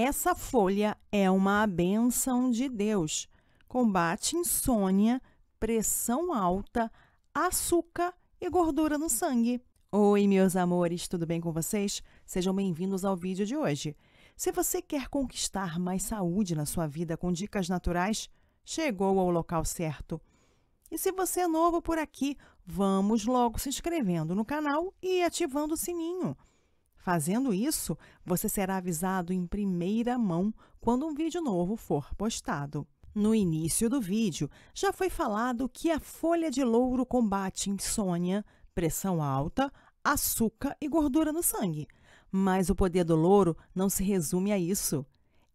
Essa folha é uma benção de Deus. Combate insônia, pressão alta, açúcar e gordura no sangue. Oi, meus amores, tudo bem com vocês? Sejam bem-vindos ao vídeo de hoje. Se você quer conquistar mais saúde na sua vida com dicas naturais, chegou ao local certo. E se você é novo por aqui, vamos logo se inscrevendo no canal e ativando o sininho Fazendo isso, você será avisado em primeira mão quando um vídeo novo for postado. No início do vídeo, já foi falado que a folha de louro combate insônia, pressão alta, açúcar e gordura no sangue. Mas o poder do louro não se resume a isso.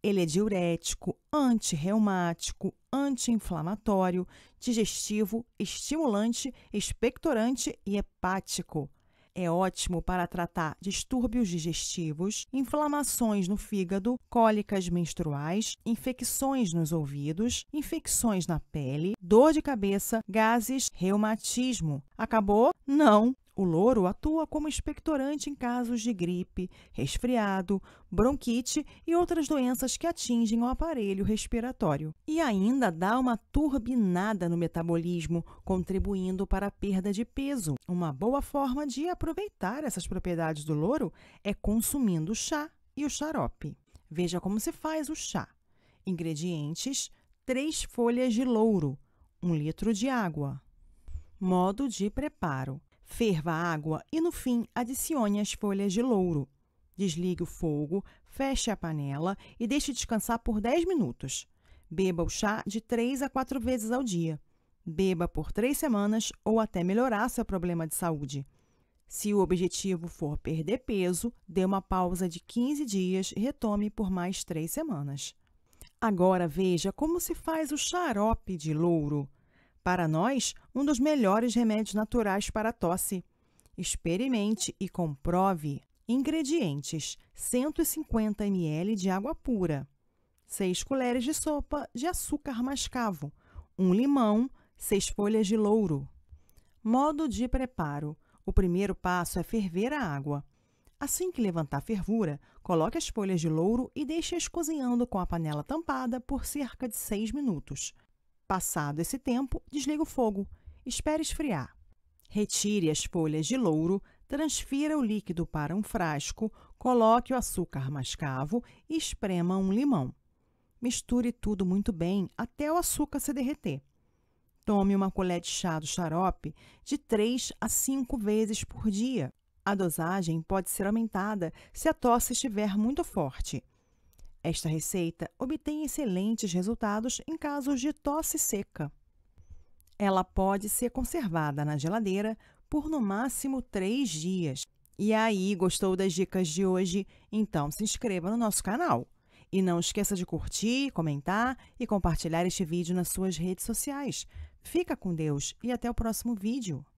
Ele é diurético, antirreumático, anti-inflamatório, digestivo, estimulante, expectorante e hepático. É ótimo para tratar distúrbios digestivos, inflamações no fígado, cólicas menstruais, infecções nos ouvidos, infecções na pele, dor de cabeça, gases, reumatismo. Acabou? Não! O louro atua como expectorante em casos de gripe, resfriado, bronquite e outras doenças que atingem o aparelho respiratório. E ainda dá uma turbinada no metabolismo, contribuindo para a perda de peso. Uma boa forma de aproveitar essas propriedades do louro é consumindo chá e o xarope. Veja como se faz o chá. Ingredientes: 3 folhas de louro, 1 litro de água. Modo de preparo: Ferva a água e, no fim, adicione as folhas de louro. Desligue o fogo, feche a panela e deixe descansar por 10 minutos. Beba o chá de 3 a 4 vezes ao dia. Beba por 3 semanas ou até melhorar seu problema de saúde. Se o objetivo for perder peso, dê uma pausa de 15 dias e retome por mais 3 semanas. Agora veja como se faz o xarope de louro. Para nós, um dos melhores remédios naturais para a tosse. Experimente e comprove. Ingredientes: 150 ml de água pura, 6 colheres de sopa de açúcar mascavo, 1 limão, 6 folhas de louro. Modo de preparo: o primeiro passo é ferver a água. Assim que levantar a fervura, coloque as folhas de louro e deixe-as cozinhando com a panela tampada por cerca de 6 minutos. Passado esse tempo, desliga o fogo. Espere esfriar. Retire as folhas de louro, transfira o líquido para um frasco, coloque o açúcar mascavo e esprema um limão. Misture tudo muito bem até o açúcar se derreter. Tome uma colher de chá do xarope de 3 a 5 vezes por dia. A dosagem pode ser aumentada se a tosse estiver muito forte. Esta receita obtém excelentes resultados em casos de tosse seca. Ela pode ser conservada na geladeira por no máximo três dias. E aí, gostou das dicas de hoje? Então se inscreva no nosso canal. E não esqueça de curtir, comentar e compartilhar este vídeo nas suas redes sociais. Fica com Deus e até o próximo vídeo!